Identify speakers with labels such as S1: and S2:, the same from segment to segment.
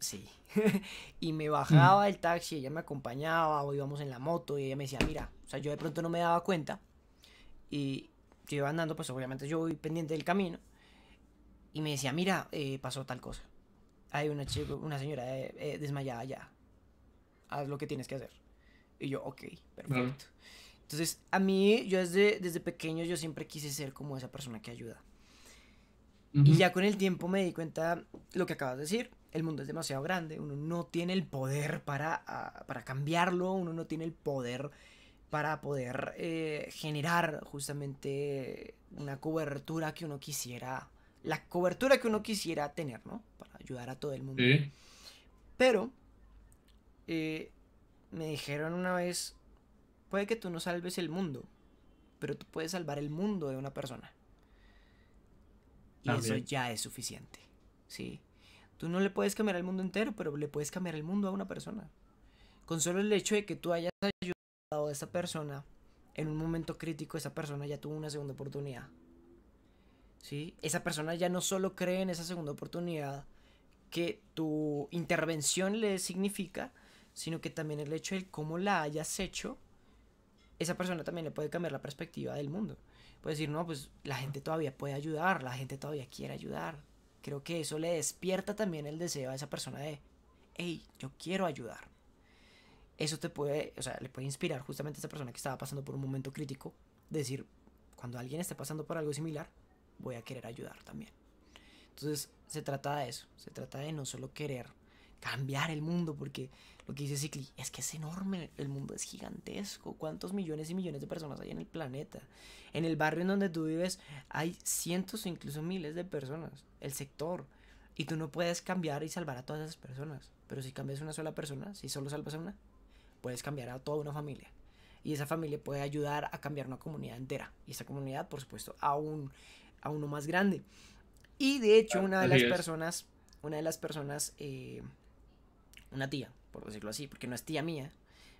S1: Sí. y me bajaba el taxi, ella me acompañaba o íbamos en la moto y ella me decía, mira, o sea, yo de pronto no me daba cuenta y yo andando, pues obviamente yo voy pendiente del camino y me decía, mira, eh, pasó tal cosa. Hay una, chico, una señora eh, eh, desmayada ya. Haz lo que tienes que hacer. Y yo, ok, perfecto. Entonces, a mí, yo desde, desde pequeño, yo siempre quise ser como esa persona que ayuda. Y ya con el tiempo me di cuenta lo que acabas de decir. El mundo es demasiado grande, uno no tiene el poder para, ah, para cambiarlo, uno no tiene el poder para poder eh, generar justamente una cobertura que uno quisiera, la cobertura que uno quisiera tener, ¿no? Para ayudar a todo el mundo. Pero eh, me dijeron una vez, puede que tú no salves el mundo, pero tú puedes salvar el mundo de una persona. Y eso ya es suficiente. ¿sí? Tú no le puedes cambiar el mundo entero, pero le puedes cambiar el mundo a una persona. Con solo el hecho de que tú hayas ayudado a esa persona en un momento crítico, esa persona ya tuvo una segunda oportunidad. ¿Sí? Esa persona ya no solo cree en esa segunda oportunidad que tu intervención le significa, sino que también el hecho de cómo la hayas hecho, esa persona también le puede cambiar la perspectiva del mundo puede decir, no, pues la gente todavía puede ayudar, la gente todavía quiere ayudar. Creo que eso le despierta también el deseo a esa persona de, hey, yo quiero ayudar. Eso te puede, o sea, le puede inspirar justamente a esa persona que estaba pasando por un momento crítico, decir, cuando alguien esté pasando por algo similar, voy a querer ayudar también. Entonces, se trata de eso, se trata de no solo querer cambiar el mundo, porque lo que dice Cicli es que es enorme, el mundo es gigantesco, cuántos millones y millones de personas hay en el planeta. En el barrio en donde tú vives hay cientos o incluso miles de personas, el sector, y tú no puedes cambiar y salvar a todas esas personas, pero si cambias a una sola persona, si solo salvas a una, puedes cambiar a toda una familia. Y esa familia puede ayudar a cambiar una comunidad entera. Y esa comunidad, por supuesto, a, un, a uno más grande. Y de hecho, ah, una de las personas, una de las personas eh, una tía, por decirlo así, porque no es tía mía,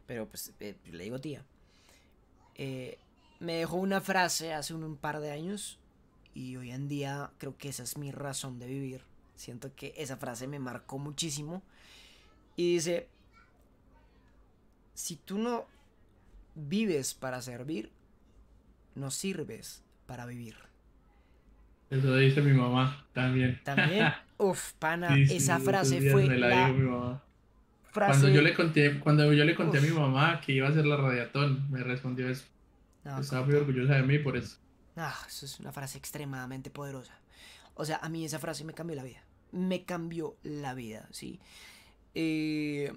S1: pero pues eh, le digo tía, eh, me dejó una frase hace un, par de años y hoy en día creo que esa es mi razón de vivir. Siento que esa frase me marcó muchísimo y dice, si tú no vives para servir, no sirves para vivir. Eso dice mi mamá también. También. Uf, pana, esa frase fue la, cuando yo le conté, cuando yo le conté a mi mamá que iba a hacer la radiatón, me respondió eso. Estaba muy orgullosa de mí por eso. Ah, eso es una frase extremadamente poderosa. O sea, a mí esa frase me cambió la vida. Me cambió la vida, ¿sí? Eh,